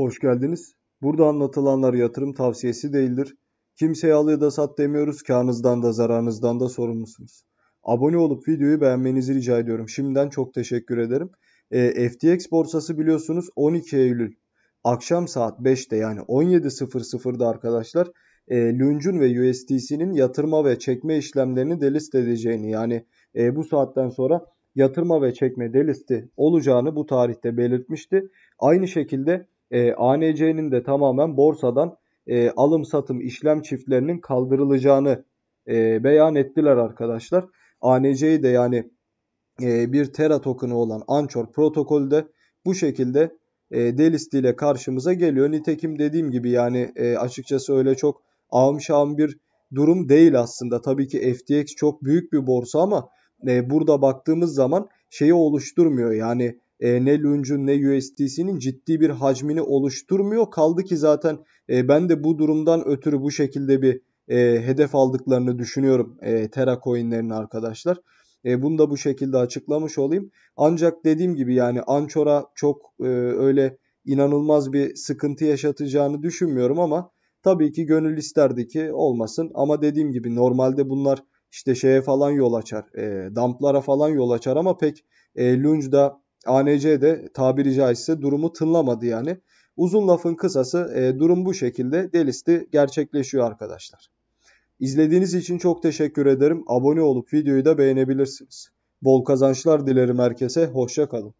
Hoş geldiniz. Burada anlatılanlar yatırım tavsiyesi değildir. Kimseye al ya da sat demiyoruz. Kârınızdan da zararınızdan da sorumlusunuz. Abone olup videoyu beğenmenizi rica ediyorum. Şimdiden çok teşekkür ederim. E, ee, FTX borsası biliyorsunuz 12 Eylül akşam saat 5'te yani 17.00'da arkadaşlar e, Lunge'un ve USDC'nin yatırma ve çekme işlemlerini delist edeceğini yani e, bu saatten sonra yatırma ve çekme delisti olacağını bu tarihte belirtmişti. Aynı şekilde e, ANC'nin de tamamen borsadan e, alım satım işlem çiftlerinin kaldırılacağını e, beyan ettiler arkadaşlar. ANC'yi de yani e, bir Terra token'ı olan Anchor protokolü de bu şekilde e, delist ile karşımıza geliyor. Nitekim dediğim gibi yani e, açıkçası öyle çok ağım şağım bir durum değil aslında. Tabii ki FTX çok büyük bir borsa ama e, burada baktığımız zaman şeyi oluşturmuyor. Yani e, ne Lunge'un ne USDC'nin ciddi bir hacmini oluşturmuyor. Kaldı ki zaten e, ben de bu durumdan ötürü bu şekilde bir e, hedef aldıklarını düşünüyorum e, Terra coinlerinin arkadaşlar. E, bunu da bu şekilde açıklamış olayım. Ancak dediğim gibi yani Anchor'a çok e, öyle inanılmaz bir sıkıntı yaşatacağını düşünmüyorum ama tabii ki gönül isterdi ki olmasın. Ama dediğim gibi normalde bunlar işte şeye falan yol açar. E, damplara falan yol açar ama pek e, Lunge'da ANC de tabiri caizse durumu tınlamadı yani. Uzun lafın kısası e, durum bu şekilde delisti gerçekleşiyor arkadaşlar. İzlediğiniz için çok teşekkür ederim. Abone olup videoyu da beğenebilirsiniz. Bol kazançlar dilerim herkese. hoşçakalın.